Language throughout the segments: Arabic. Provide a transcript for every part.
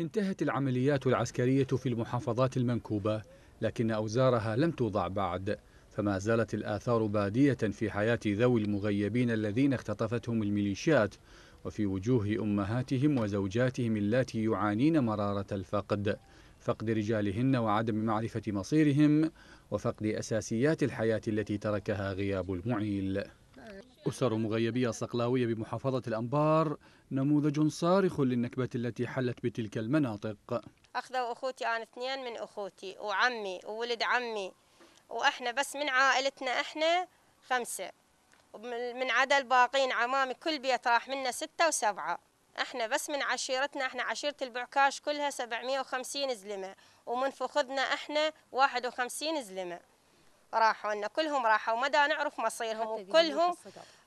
انتهت العمليات العسكرية في المحافظات المنكوبة لكن أوزارها لم توضع بعد فما زالت الآثار بادية في حياة ذوي المغيبين الذين اختطفتهم الميليشيات وفي وجوه أمهاتهم وزوجاتهم اللاتي يعانين مرارة الفقد فقد رجالهن وعدم معرفة مصيرهم وفقد أساسيات الحياة التي تركها غياب المعيل أسر مغيبية صقلاوية بمحافظة الأنبار نموذج صارخ للنكبة التي حلت بتلك المناطق أخذوا أخوتي أنا اثنين من أخوتي وعمي وولد عمي وإحنا بس من عائلتنا إحنا خمسة من عدا الباقين عمامي كل بيت راح منا ستة وسبعة احنا بس من عشيرتنا احنا عشيرة البعكاش كلها 750 زلمة ومن فخذنا احنا 51 زلمة راحوا لنا كلهم راحوا ما دا نعرف مصيرهم وكلهم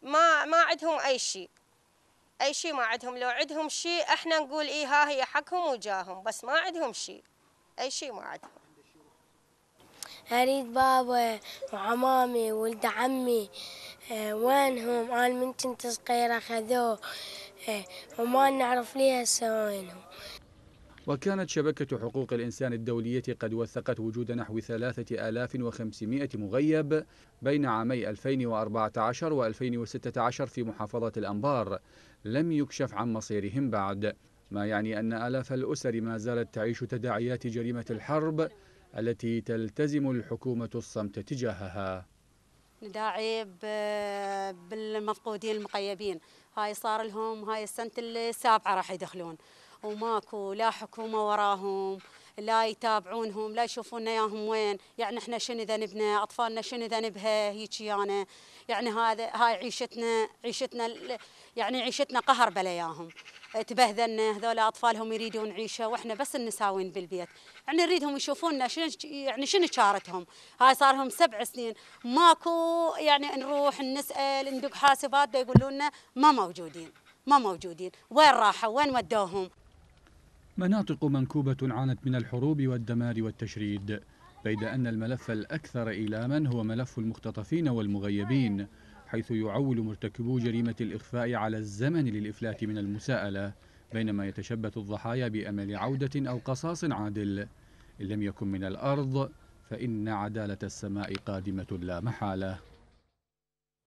ما ما عندهم اي شيء اي شيء ما عندهم لو عندهم شيء احنا نقول ايه ها هي حقهم وجاهم بس ما عندهم شيء اي شيء ما عندهم اريد بابا وعمامي ولد عمي آه، وينهم انا من كنت صغيره خذوه آه، وما نعرف ليه هسه وينهم وكانت شبكة حقوق الإنسان الدولية قد وثقت وجود نحو 3500 مغيب بين عامي 2014 و 2016 في محافظة الأنبار لم يكشف عن مصيرهم بعد ما يعني أن آلاف الأسر ما زالت تعيش تداعيات جريمة الحرب التي تلتزم الحكومة الصمت تجاهها نداعي بالمفقودين المقيبين هاي صار لهم هاي السنة السابعة راح يدخلون وماكو لا حكومة وراهم لا يتابعونهم لا يشوفون ياهم وين يعني احنا شنو ذنبنا اطفالنا شنو ذنبها هيك يعني يعني هذا هاي عيشتنا عيشتنا يعني عيشتنا قهر بلا ياهم تبهذلنا هذول اطفالهم يريدون عيشه واحنا بس النساوين بالبيت يعني نريدهم يشوفونا شنو يعني شنو شارتهم هاي صار لهم سبع سنين ماكو يعني نروح نسال ندق حاسبات يقولوا لنا ما موجودين ما موجودين وين راحوا وين ودوهم مناطق منكوبة عانت من الحروب والدمار والتشريد بيد أن الملف الأكثر إيلاما هو ملف المختطفين والمغيبين حيث يعول مرتكبو جريمة الإخفاء على الزمن للإفلات من المساءلة بينما يتشبث الضحايا بأمل عودة أو قصاص عادل إن لم يكن من الأرض فإن عدالة السماء قادمة لا محالة